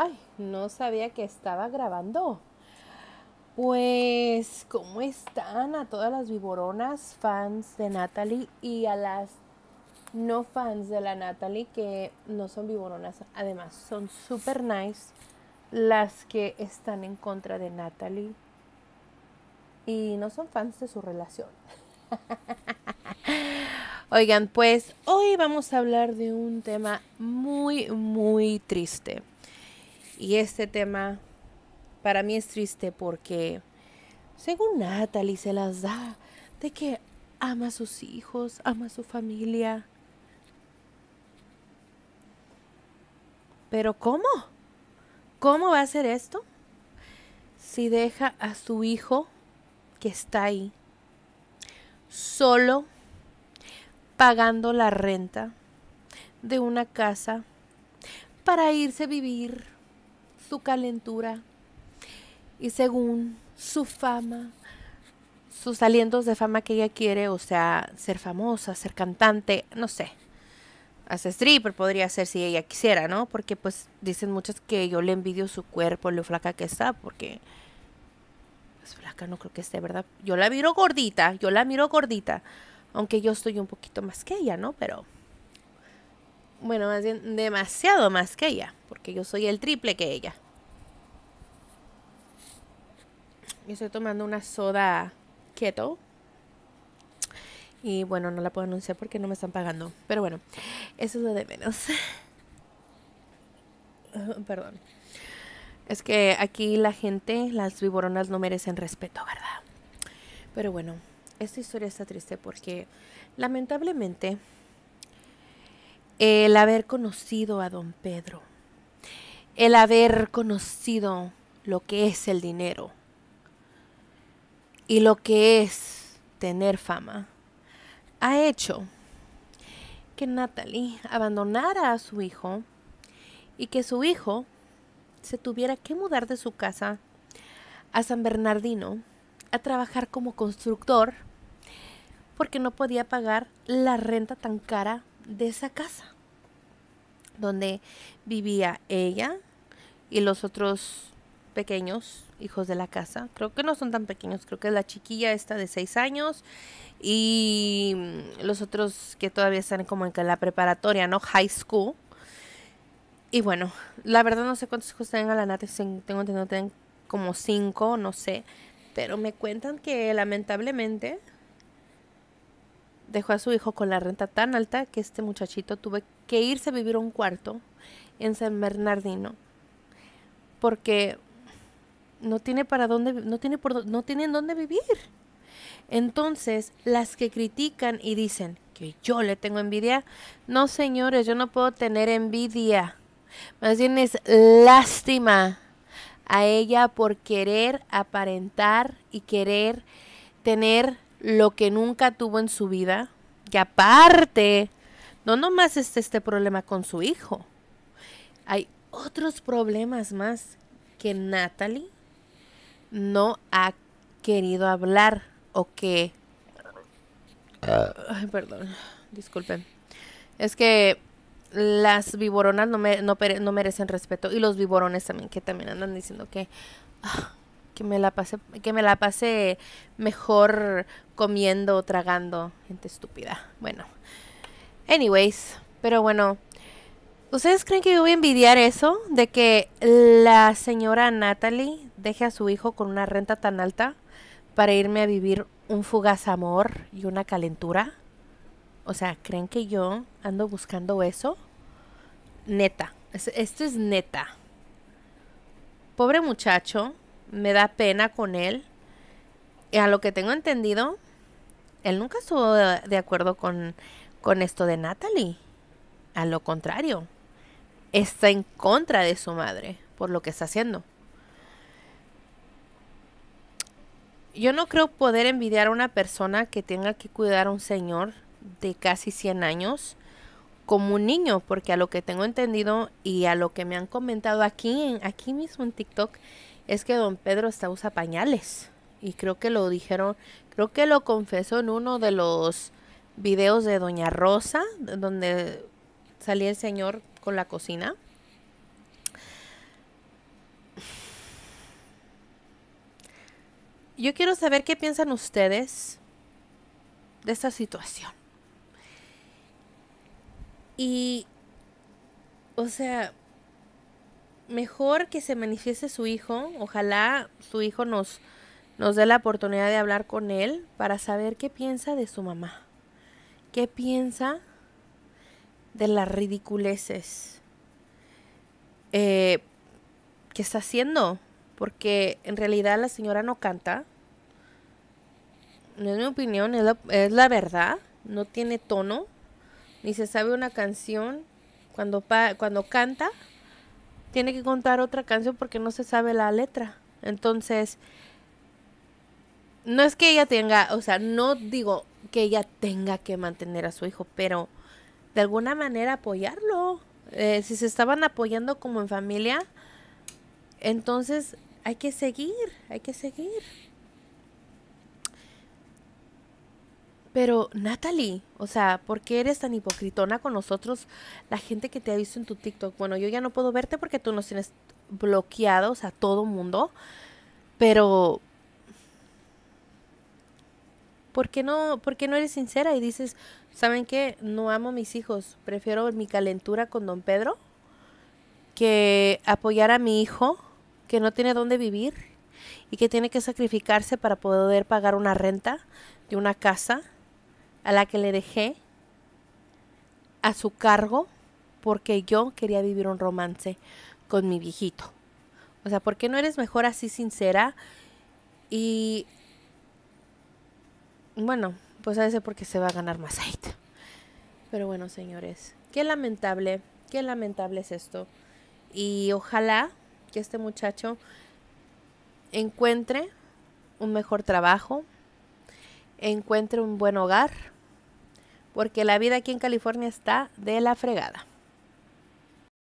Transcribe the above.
ay, no sabía que estaba grabando. Pues, ¿cómo están a todas las viboronas fans de Natalie y a las no fans de la Natalie que no son viboronas? Además, son super nice las que están en contra de Natalie y no son fans de su relación. Oigan, pues hoy vamos a hablar de un tema muy, muy triste. Y este tema para mí es triste porque, según Natalie, se las da de que ama a sus hijos, ama a su familia. Pero ¿cómo? ¿Cómo va a hacer esto? Si deja a su hijo que está ahí, solo pagando la renta de una casa para irse a vivir su calentura y según su fama, sus alientos de fama que ella quiere, o sea, ser famosa, ser cantante, no sé. hacer stripper podría ser si ella quisiera, ¿no? Porque pues dicen muchas que yo le envidio su cuerpo, lo flaca que está, porque pues, flaca no creo que esté, ¿verdad? Yo la miro gordita, yo la miro gordita, aunque yo estoy un poquito más que ella, ¿no? Pero bueno, más bien demasiado más que ella, porque yo soy el triple que ella. Yo estoy tomando una soda keto. Y bueno, no la puedo anunciar porque no me están pagando. Pero bueno, eso es lo de menos. Perdón. Es que aquí la gente, las viboronas no merecen respeto, ¿verdad? Pero bueno, esta historia está triste porque lamentablemente el haber conocido a don Pedro, el haber conocido lo que es el dinero y lo que es tener fama, ha hecho que Natalie abandonara a su hijo y que su hijo se tuviera que mudar de su casa a San Bernardino a trabajar como constructor porque no podía pagar la renta tan cara de esa casa donde vivía ella y los otros pequeños hijos de la casa. Creo que no son tan pequeños, creo que es la chiquilla esta de seis años y mm, los otros que todavía están como en la preparatoria, ¿no? High school. Y bueno, la verdad no sé cuántos hijos a la nata. tengo entendido que tienen como cinco, no sé. Pero me cuentan que lamentablemente dejó a su hijo con la renta tan alta que este muchachito tuvo que irse a vivir a un cuarto en San Bernardino porque no tiene para dónde no tiene por no tienen dónde vivir. Entonces, las que critican y dicen que yo le tengo envidia, no señores, yo no puedo tener envidia. Más bien es lástima a ella por querer aparentar y querer tener lo que nunca tuvo en su vida. Y aparte, no nomás más este problema con su hijo. Hay otros problemas más que Natalie no ha querido hablar o que... Ah. Ay, perdón, disculpen. Es que las viboronas no, no, merecen respeto y los viborones también que también andan diciendo que... Ah, que me la pase, que me la mejor comiendo o tragando gente estúpida. Bueno. Anyways, pero bueno, ¿ustedes creen que yo voy a envidiar eso de que la señora Natalie deje a su hijo con una renta tan alta para irme a vivir un fugaz amor y una calentura? O sea, ¿creen que yo ando buscando eso? Neta, esto es neta. Pobre muchacho, me da pena con él. Y a lo que tengo entendido, él nunca estuvo de acuerdo con, esto de Natalie. A lo contrario, está en contra de su madre por lo que está haciendo. Yo no creo poder envidiar a una persona que tenga que cuidar a un señor de casi 100 años como un niño, porque a lo que tengo entendido y a lo que me han comentado aquí, en, aquí mismo en TikTok, es que don Pedro está usa pañales. Y creo que lo dijeron, creo que lo confesó en uno de los videos de Doña Rosa, donde salía el señor con la cocina. Yo quiero saber qué piensan ustedes de esta situación. Y, o sea, mejor que se manifieste su hijo. Ojalá su hijo nos, nos dé la oportunidad de hablar con él para saber qué piensa de su mamá. ¿Qué piensa de las ridiculeces eh, que está haciendo? Porque en realidad la señora no canta. No es mi opinión, es la, verdad. No tiene tono. Ni se sabe una canción. Cuando, cuando canta, tiene que contar otra canción porque no se sabe la letra. Entonces, no es que ella tenga, o sea, no digo que ella tenga que mantener a su hijo, pero de alguna manera apoyarlo. Eh, si se estaban apoyando como en familia, entonces hay que seguir, hay que seguir. Pero Natalie, o sea, ¿por qué eres tan hipocritona con nosotros, la gente que te ha visto en tu TikTok? Bueno, yo ya no puedo verte porque tú nos tienes bloqueados a todo mundo, pero ¿por qué no, por qué no eres sincera y dices, ¿saben qué? No amo a mis hijos, prefiero mi calentura con don Pedro que apoyar a mi hijo que no tiene dónde vivir y que tiene que sacrificarse para poder pagar una renta de una casa a la que le dejé a su cargo porque yo quería vivir un romance con mi viejito. O sea, ¿por qué no eres mejor así sincera? Y bueno, pues a veces porque se va a ganar más aceite. Pero bueno, señores, qué lamentable, qué lamentable es esto. Y ojalá que este muchacho encuentre un mejor trabajo, encuentre un buen hogar, porque la vida aquí en California está de la fregada.